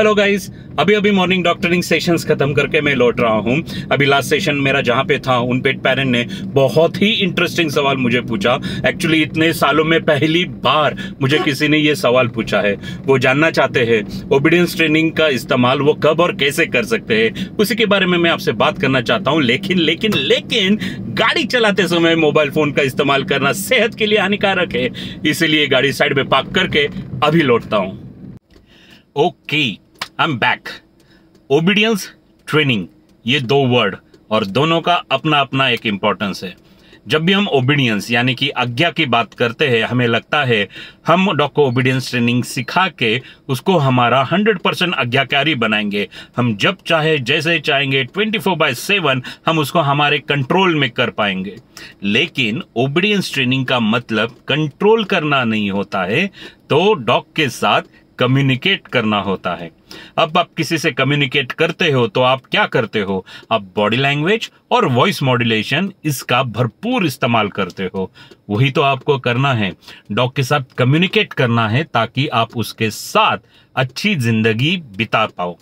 Hello guys अभी अभी morning doctoring sessions खत्म करके मैं लौट रहा हूँ अभी लास्ट सेशन मेरा जहाँ पे था उन पेट पेरेंट ने बहुत ही इंटरेस्टिंग सवाल मुझे पूछा एक्चुअली इतने सालों में पहली बार मुझे किसी ने ये सवाल पूछा है वो जानना चाहते हैं ओबीडियंस ट्रेनिंग का इस्तेमाल वो कब और कैसे कर सकते हैं उसी के बारे में मैं आपसे बात करना चाहता हूँ लेकिन लेकिन लेकिन गाड़ी चलाते समय मोबाइल फोन का इस्तेमाल करना सेहत के लिए हानिकारक है इसीलिए गाड़ी साइड में पार्क करके अभी लौटता हूँ okay okay. I am back obedience training ये दो वर्ड और दोनों का अपना अपना एक इम्पोर्टेंस है जब भी हम ओबीडियंस यानी कि आज्ञा की बात करते हैं हमें लगता है हम डॉक्टर ओबीडियंस ट्रेनिंग सिखा के उसको हमारा 100 परसेंट आज्ञाकारी बनाएंगे हम जब चाहे जैसे चाहेंगे 24 फोर बाय सेवन हम उसको हमारे कंट्रोल में कर पाएंगे लेकिन ओबीडियंस ट्रेनिंग का मतलब कंट्रोल करना नहीं होता है तो डॉग के साथ कम्युनिकेट करना होता है अब आप किसी से कम्युनिकेट करते हो तो आप क्या करते हो आप बॉडी लैंग्वेज और वॉइस मॉड्यूलेशन इसका भरपूर इस्तेमाल करते हो वही तो आपको करना है डॉग के साथ कम्युनिकेट करना है ताकि आप उसके साथ अच्छी जिंदगी बिता पाओ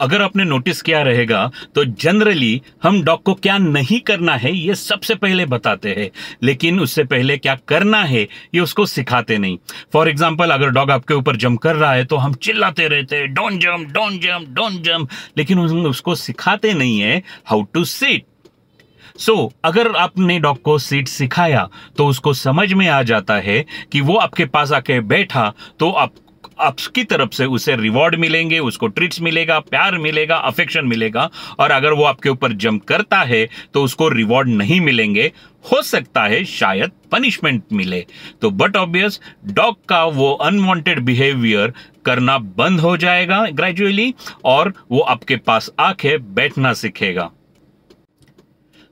अगर आपने नोटिस किया रहेगा तो जनरली हम डॉग को क्या नहीं करना है ये सबसे पहले बताते हैं लेकिन उससे पहले क्या करना है ये उसको सिखाते नहीं फॉर एग्जाम्पल अगर डॉग आपके ऊपर जम कर रहा है तो हम चिल्लाते रहते हैं डोंट जम डोंट जम डोंट जम लेकिन हम उसको सिखाते नहीं है how to sit so so, अगर आपने डॉग को सीट सिखाया तो उसको समझ में आ जाता है कि वो आपके पास आके बैठा तो आप आपकी तरफ से उसे रिवॉर्ड मिलेंगे उसको ट्रीट्स मिलेगा प्यार मिलेगा अफेक्शन मिलेगा और अगर वो आपके ऊपर जंप करता है तो उसको रिवॉर्ड नहीं मिलेंगे हो सकता है शायद पनिशमेंट मिले तो बट ऑब्वियस डॉग का वो अनवांटेड बिहेवियर करना बंद हो जाएगा ग्रेजुअली और वो आपके पास आके बैठना सीखेगा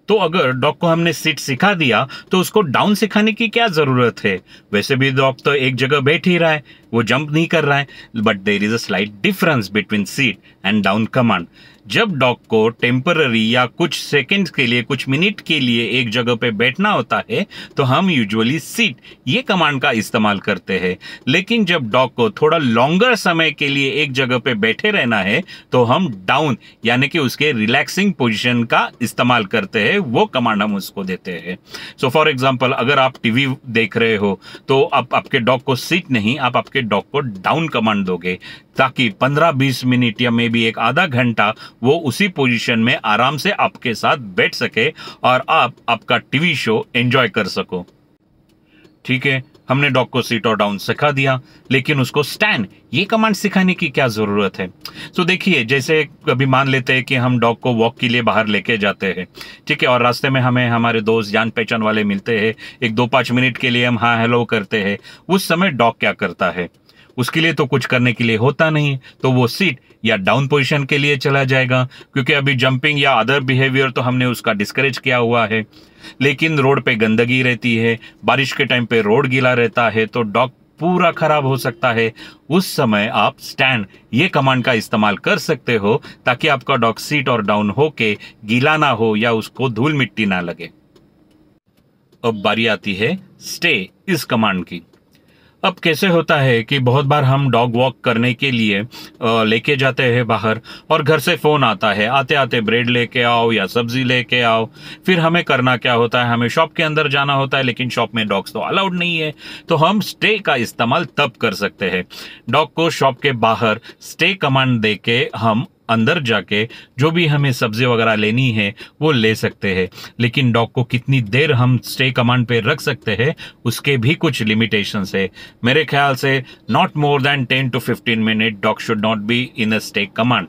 तो अगर डॉग को हमने सीट सिखा दिया तो उसको डाउन सिखाने की क्या ज़रूरत है वैसे भी डॉग तो एक जगह बैठ ही रहा है वो जंप नहीं कर रहा है but there is a slight difference between sit and down command जब डॉग को टेम्पररी या कुछ सेकंड्स के लिए कुछ मिनट के लिए एक जगह पे बैठना होता है तो हम यूजुअली सीट ये कमांड का इस्तेमाल करते हैं लेकिन जब डॉग को थोड़ा लॉन्गर समय के लिए एक जगह पे बैठे रहना है तो हम डाउन यानी कि उसके रिलैक्सिंग पोजिशन का इस्तेमाल करते हैं वो कमांड हम उसको देते हैं सो फॉर एग्जाम्पल अगर आप टीवी देख रहे हो तो आप आपके डॉग को सीट नहीं आप आपके डॉग को डाउन कमांड दोगे ताकि 15-20 मिनट या मे बी एक आधा घंटा वो उसी पोजीशन में आराम से आपके साथ बैठ सके और आप आपका टीवी शो एंजॉय कर सको ठीक है हमने डॉग को सीट और डाउन सिखा दिया लेकिन उसको स्टैंड ये कमांड सिखाने की क्या ज़रूरत है तो देखिए जैसे अभी मान लेते हैं कि हम डॉग को वॉक के लिए बाहर लेके जाते हैं ठीक है और रास्ते में हमें हमारे दोस्त जान पहचान वाले मिलते हैं एक दो पाँच मिनट के लिए हम हाँ हेलो करते हैं उस समय डॉग क्या करता है उसके लिए तो कुछ करने के लिए होता नहीं तो वो सीट या डाउन पोजीशन के लिए चला जाएगा क्योंकि अभी जंपिंग या अदर बिहेवियर तो हमने उसका डिस्करेज किया हुआ है लेकिन रोड पे गंदगी रहती है बारिश के टाइम पे रोड गीला रहता है तो डॉग पूरा खराब हो सकता है उस समय आप स्टैंड ये कमांड का इस्तेमाल कर सकते हो ताकि आपका डॉग सीट और डाउन हो के गीला ना हो या उसको धूल मिट्टी ना लगे अब बारी आती है स्टे इस कमांड की अब कैसे होता है कि बहुत बार हम डॉग वॉक करने के लिए लेके जाते हैं बाहर और घर से फ़ोन आता है आते आते ब्रेड लेके आओ या सब्जी लेके आओ फिर हमें करना क्या होता है हमें शॉप के अंदर जाना होता है लेकिन शॉप में डॉग्स तो अलाउड नहीं है तो हम स्टे का इस्तेमाल तब कर सकते हैं डॉग को शॉप के बाहर स्टे कमांड दे के हम अंदर जाके जो भी हमें सब्जी वगैरह लेनी है वो ले सकते हैं लेकिन डॉग को कितनी देर हम स्टे कमांड पे रख सकते हैं उसके भी कुछ लिमिटेशंस है मेरे ख्याल से not more than ten to fifteen minute dog should not be in a stay command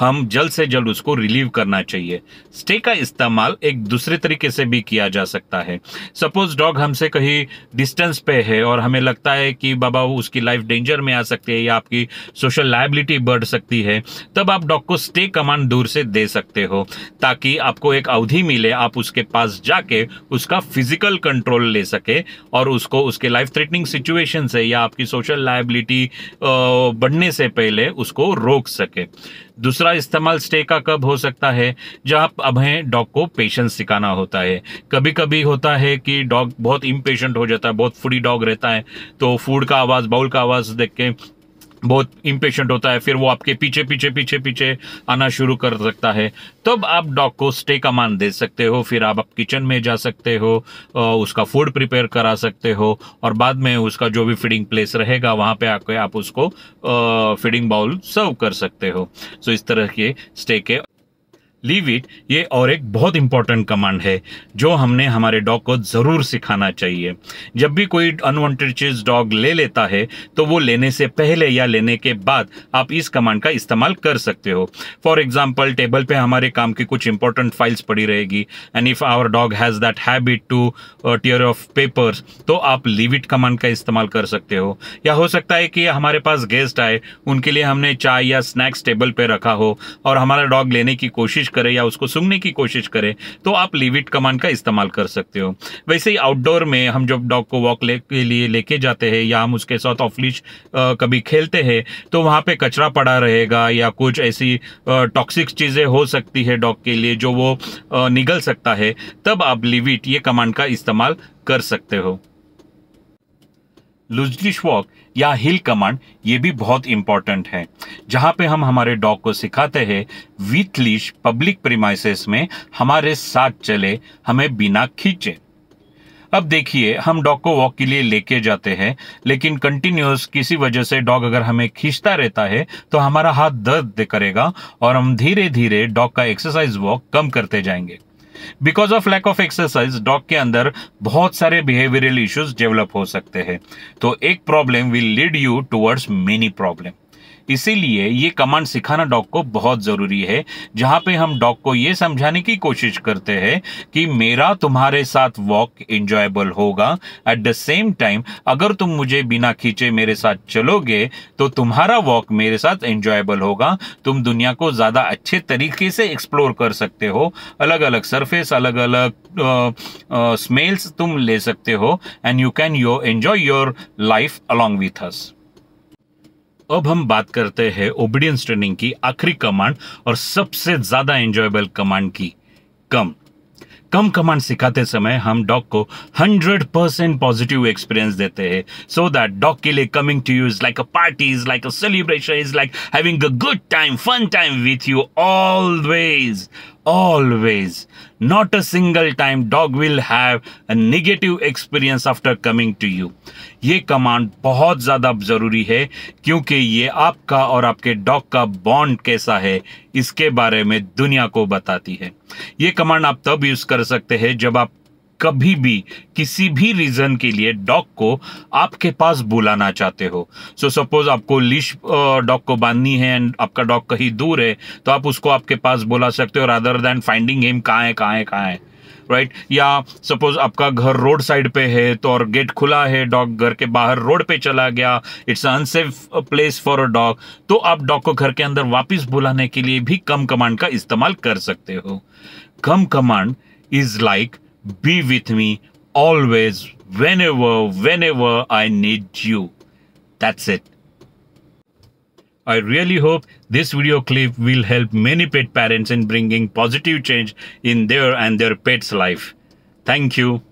हम जल्द से जल्द उसको रिलीव करना चाहिए स्टे का इस्तेमाल एक दूसरे तरीके से भी किया जा सकता है सपोज डॉग हमसे कहीं डिस्टेंस पे है और हमें लगता है कि बाबा उसकी लाइफ डेंजर में आ सकती है या आपकी सोशल लाइबिलिटी बढ़ सकती है तब आप डॉग को स्टे कमांड दूर से दे सकते हो ताकि आपको एक अवधि मिले आप उसके पास जाके उसका फिजिकल कंट्रोल ले सके और उसको उसके लाइफ थ्रेटनिंग सिचुएशन से या आपकी सोशल लाइबिलिटी बढ़ने से पहले उसको रोक सके दूसरा इस्तेमाल स्टे का कब हो सकता है जब अब हैं डॉग को पेशेंस सिखाना होता है कभी कभी होता है कि डॉग बहुत इम्पेशेंट हो जाता है बहुत फूडी डॉग रहता है तो फूड का आवाज़ बाउल का आवाज़ देख के बहुत इम्पेशेंट होता है फिर वो आपके पीछे पीछे पीछे पीछे आना शुरू कर सकता है तब आप डॉग को स्टे कमान दे सकते हो फिर आप, आप किचन में जा सकते हो उसका फूड प्रिपेयर करा सकते हो और बाद में उसका जो भी फीडिंग प्लेस रहेगा वहाँ पे आके आप उसको फीडिंग बाउल सर्व कर सकते हो सो इस तरह के स्टे के लीव इट ये और एक बहुत इंपॉर्टेंट कमांड है जो हमने हमारे डॉग को ज़रूर सिखाना चाहिए जब भी कोई अनवांटेड चीज़ डॉग ले लेता है तो वो लेने से पहले या लेने के बाद आप इस कमांड का इस्तेमाल कर सकते हो फॉर एग्जाम्पल टेबल पे हमारे काम की कुछ इंपॉर्टेंट फाइल्स पड़ी रहेगी and if our dog has that habit to tear of papers तो आप लीव इट कमांड का इस्तेमाल कर सकते हो या हो सकता है कि हमारे पास गेस्ट आए उनके लिए हमने चाय या स्नैक्स टेबल पर रखा हो और हमारा डॉग लेने की कोशिश करें या उसको सूंघने की कोशिश करें तो आप लिविट कमांड का इस्तेमाल कर सकते हो वैसे ही आउटडोर में हम जब डॉग को वॉक ले के लिए लेके जाते हैं या हम उसके साथ ऑफलिश कभी खेलते हैं तो वहाँ पे कचरा पड़ा रहेगा या कुछ ऐसी टॉक्सिक चीज़ें हो सकती है डॉग के लिए जो वो निगल सकता है तब आप लिविट ये कमांड का इस्तेमाल कर सकते हो लुजलिश वॉक या हिल कमांड ये भी बहुत इंपॉर्टेंट है जहां पे हम हमारे डॉग को सिखाते हैं विथ लीश पब्लिक प्रीमाइसेस में हमारे साथ चले हमें बिना खींचे अब देखिए हम डॉग को वॉक के लिए लेके जाते हैं लेकिन कंटिन्यूस किसी वजह से डॉग अगर हमें खींचता रहता है तो हमारा हाथ दर्द करेगा और हम धीरे धीरे डॉग का एक्सरसाइज वॉक कम करते जाएंगे because of lack of exercise dog के अंदर बहुत सारे बिहेवियरल इश्यूज डेवलप हो सकते हैं तो एक problem will lead you towards many problem इसीलिए ये कमांड सिखाना डॉग को बहुत ज़रूरी है जहाँ पे हम डॉग को ये समझाने की कोशिश करते हैं कि मेरा तुम्हारे साथ वॉक इंजॉयबल होगा एट द सेम टाइम अगर तुम मुझे बिना खींचे मेरे साथ चलोगे तो तुम्हारा वॉक मेरे साथ एंजॉयबल होगा तुम दुनिया को ज़्यादा अच्छे तरीके से एक्सप्लोर कर सकते हो अलग अलग सरफेस अलग अलग स्मेल्स तुम ले सकते हो and you can your enjoy your life along with us अब हम बात करते हैं ओबिडियंस ट्रेनिंग की आखिरी कमांड और सबसे ज़्यादा एंजॉयबल कमांड की कम कम कमांड सिखाते समय हम डॉग को 100 परसेंट पॉजिटिव एक्सपीरियंस देते हैं सो दैट डॉग के लिए coming to you is like a party is like a celebration is like having a good time fun time with you always always. Not a single time dog will have a negative experience after coming to you. ये command बहुत ज़्यादा ज़रूरी है क्योंकि ये आपका और आपके डॉग का बॉन्ड कैसा है इसके बारे में दुनिया को बताती है ये कमांड आप तब यूज़ कर सकते हैं जब आप कभी भी किसी भी रीज़न के लिए डॉग को आपके पास बुलाना चाहते हो सो so, सपोज आपको लिश डॉग को बांधनी है एंड आपका डॉग कहीं दूर है तो आप उसको आपके पास बुला सकते हो रादर देन फाइंडिंग हिम कहाँ है कहाँ है कहाँ है राइट right? या सपोज आपका घर रोड साइड पे है तो और गेट खुला है डॉग घर के बाहर रोड पे चला गया it's unsafe place for a dog तो आप डॉग को घर के अंदर वापस बुलाने के लिए भी कम कमांड का इस्तेमाल कर सकते हो come command is like be with me always, whenever, whenever I need you. That's it. I really hope this video clip will help many pet parents in bringing positive change in their and their pet's life. Thank you.